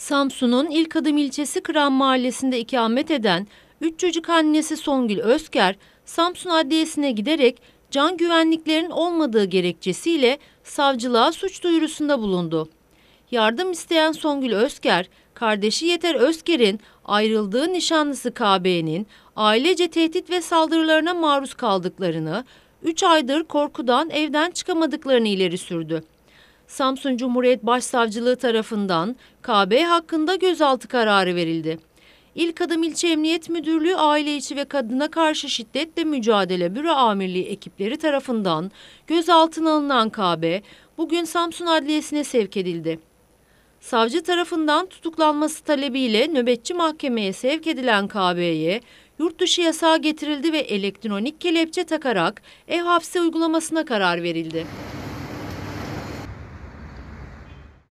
Samsun'un ilk adım ilçesi Kıran Mahallesi'nde ikamet eden üç çocuk annesi Songül Özker, Samsun Adliyesi'ne giderek can güvenliklerin olmadığı gerekçesiyle savcılığa suç duyurusunda bulundu. Yardım isteyen Songül Özker, kardeşi Yeter Özker'in ayrıldığı nişanlısı KB'nin ailece tehdit ve saldırılarına maruz kaldıklarını, 3 aydır korkudan evden çıkamadıklarını ileri sürdü. Samsun Cumhuriyet Başsavcılığı tarafından KB hakkında gözaltı kararı verildi. İlk adım ilçe emniyet müdürlüğü aile içi ve kadına karşı şiddetle mücadele büro amirliği ekipleri tarafından gözaltına alınan KB bugün Samsun Adliyesi'ne sevk edildi. Savcı tarafından tutuklanması talebiyle nöbetçi mahkemeye sevk edilen KB'ye yurt dışı yasağı getirildi ve elektronik kelepçe takarak ev hapsi uygulamasına karar verildi.